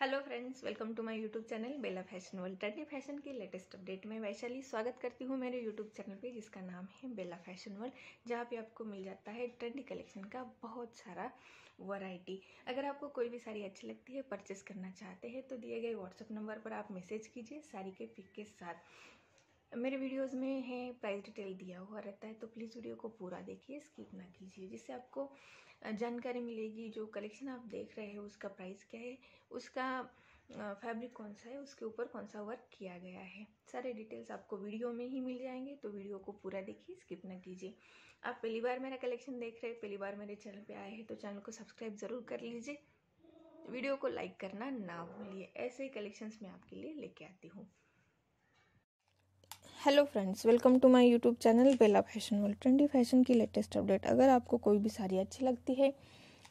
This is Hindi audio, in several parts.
hello friends welcome to my YouTube channel Bela fashion world trendy fashion की लेटेस्ट अपडेट में वैशाली स्वागत करती हूँ मेरे यूट्यूब चैनल पे जिसका नाम है बेला फैशन वर्ल्ड जहाँ पे आपको मिल जाता है ट्रेंडी कलेक्शन का बहुत सारा वैरायटी अगर आपको कोई भी साड़ी अच्छी लगती है परचेस करना चाहते हैं तो दिए गए व्हाट्सअप नंबर पर आप मैसेज कीजिए साड़ी के पिक के साथ मेरे वीडियोस में है प्राइस डिटेल दिया हुआ रहता है तो प्लीज़ वीडियो को पूरा देखिए स्किप ना कीजिए जिससे आपको जानकारी मिलेगी जो कलेक्शन आप देख रहे हैं उसका प्राइस क्या है उसका फैब्रिक कौन सा है उसके ऊपर कौन सा वर्क किया गया है सारे डिटेल्स आपको वीडियो में ही मिल जाएंगे तो वीडियो को पूरा देखिए स्किप ना कीजिए आप पहली बार मेरा कलेक्शन देख रहे हैं पहली बार मेरे चैनल पे आए हैं तो चैनल को सब्सक्राइब ज़रूर कर लीजिए वीडियो को लाइक करना ना भूलिए ऐसे ही कलेक्शंस मैं आपके लिए लेके आती हूँ hello friends welcome to my YouTube channel Bela fashion world trendy fashion की लेटेस्ट अपडेट अगर आपको कोई भी साड़ी अच्छी लगती है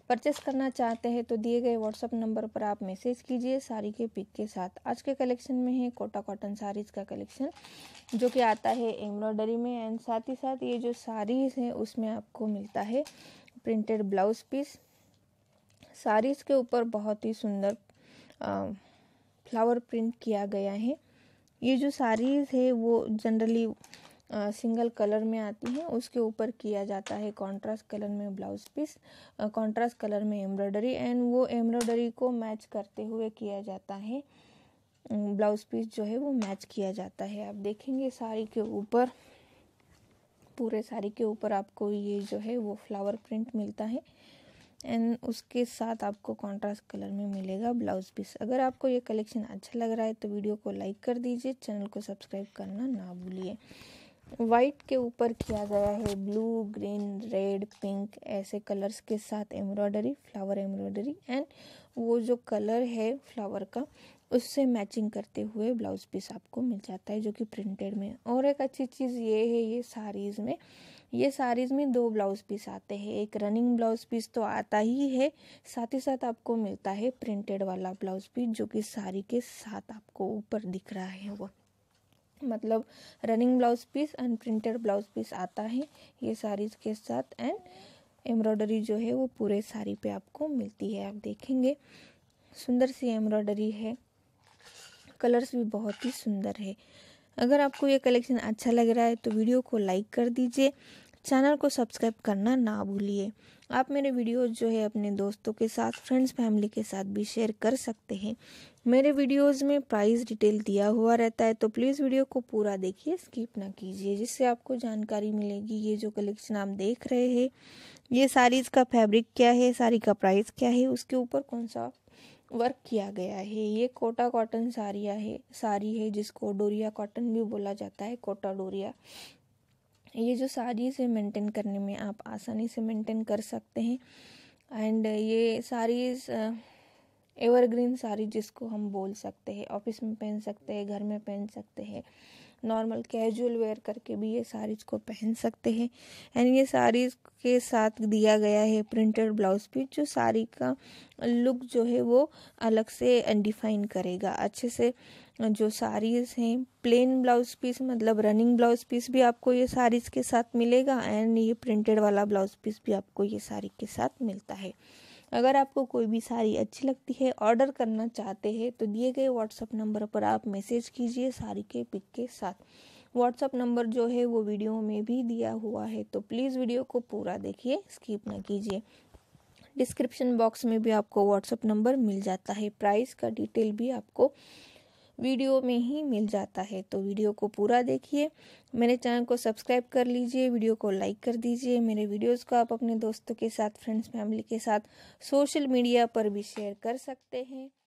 परचेस करना चाहते हैं तो दिए गए व्हाट्सअप नंबर पर आप मैसेज कीजिए साड़ी के पिक के साथ आज के कलेक्शन में है कोटा कॉटन साड़ीज़ का कलेक्शन जो कि आता है एम्ब्रॉयडरी में एंड साथ ही साथ ये जो साड़ीज़ हैं उसमें आपको मिलता है प्रिंटेड ब्लाउज पीस साड़ीज़ के ऊपर बहुत ही सुंदर फ्लावर प्रिंट किया गया है ये जो साड़ीज़ है वो जनरली सिंगल कलर में आती हैं उसके ऊपर किया जाता है कंट्रास्ट कलर में ब्लाउज पीस कंट्रास्ट कलर में एम्ब्रॉयडरी एंड वो एम्ब्रॉयडरी को मैच करते हुए किया जाता है ब्लाउज पीस जो है वो मैच किया जाता है आप देखेंगे साड़ी के ऊपर पूरे साड़ी के ऊपर आपको ये जो है वो फ्लावर प्रिंट मिलता है एंड उसके साथ आपको कॉन्ट्रास्ट कलर में मिलेगा ब्लाउज पीस अगर आपको ये कलेक्शन अच्छा लग रहा है तो वीडियो को लाइक कर दीजिए चैनल को सब्सक्राइब करना ना भूलिए वाइट के ऊपर किया गया है ब्लू ग्रीन रेड पिंक ऐसे कलर्स के साथ एम्ब्रॉयडरी फ्लावर एम्ब्रॉयडरी एंड वो जो कलर है फ्लावर का उससे मैचिंग करते हुए ब्लाउज पीस आपको मिल जाता है जो कि प्रिंटेड में और एक अच्छी चीज़ ये है ये साड़ीज़ में ये साड़ीज़ में दो ब्लाउज पीस आते हैं एक रनिंग ब्लाउज पीस तो आता ही है साथ ही साथ आपको मिलता है प्रिंटेड वाला ब्लाउज पीस जो कि साड़ी के साथ आपको ऊपर दिख रहा है वो मतलब running blouse piece and printed blouse piece आता है ये साड़ीज़ के साथ एंड एम्ब्रॉयडरी जो है वो पूरे साड़ी पे आपको मिलती है आप देखेंगे सुंदर सी एम्ब्रॉयडरी है कलर्स भी बहुत ही सुंदर है अगर आपको ये कलेक्शन अच्छा लग रहा है तो वीडियो को लाइक कर दीजिए चैनल को सब्सक्राइब करना ना भूलिए आप मेरे वीडियोस जो है अपने दोस्तों के साथ फ्रेंड्स फैमिली के साथ भी शेयर कर सकते हैं मेरे वीडियोस में प्राइस डिटेल दिया हुआ रहता है तो प्लीज़ वीडियो को पूरा देखिए स्किप ना कीजिए जिससे आपको जानकारी मिलेगी ये जो कलेक्शन आप देख रहे हैं ये साड़ीज़ का फैब्रिक क्या है साड़ी का प्राइस क्या है उसके ऊपर कौन सा वर्क किया गया है ये कोटा कॉटन साड़िया है साड़ी है जिसको डोरिया कॉटन भी बोला जाता है कोटा डोरिया ये जो साड़ी से मेंटेन करने में आप आसानी से मेंटेन कर सकते हैं एंड ये साड़ीज़ एवरग्रीन uh, साड़ी जिसको हम बोल सकते हैं ऑफिस में पहन सकते हैं घर में पहन सकते हैं नॉर्मल कैजुअल वेयर करके भी ये साड़ीज़ को पहन सकते हैं एंड ये साड़ीज़ के साथ दिया गया है प्रिंटेड ब्लाउज पीस जो साड़ी का लुक जो है वो अलग से डिफाइन करेगा अच्छे से जो साड़ीज़ हैं प्लेन ब्लाउज पीस मतलब रनिंग ब्लाउज पीस भी आपको ये साड़ीज़ के साथ मिलेगा एंड ये प्रिंटेड वाला ब्लाउज पीस भी आपको ये साड़ी के साथ मिलता है अगर आपको कोई भी साड़ी अच्छी लगती है ऑर्डर करना चाहते हैं तो दिए गए व्हाट्सअप नंबर पर आप मैसेज कीजिए साड़ी के पिक के साथ व्हाट्सअप नंबर जो है वो वीडियो में भी दिया हुआ है तो प्लीज़ वीडियो को पूरा देखिए स्किप ना कीजिए डिस्क्रिप्शन बॉक्स में भी आपको व्हाट्सअप नंबर मिल जाता है प्राइस का डिटेल भी आपको वीडियो में ही मिल जाता है तो वीडियो को पूरा देखिए मेरे चैनल को सब्सक्राइब कर लीजिए वीडियो को लाइक कर दीजिए मेरे वीडियोस को आप अपने दोस्तों के साथ फ्रेंड्स फैमिली के साथ सोशल मीडिया पर भी शेयर कर सकते हैं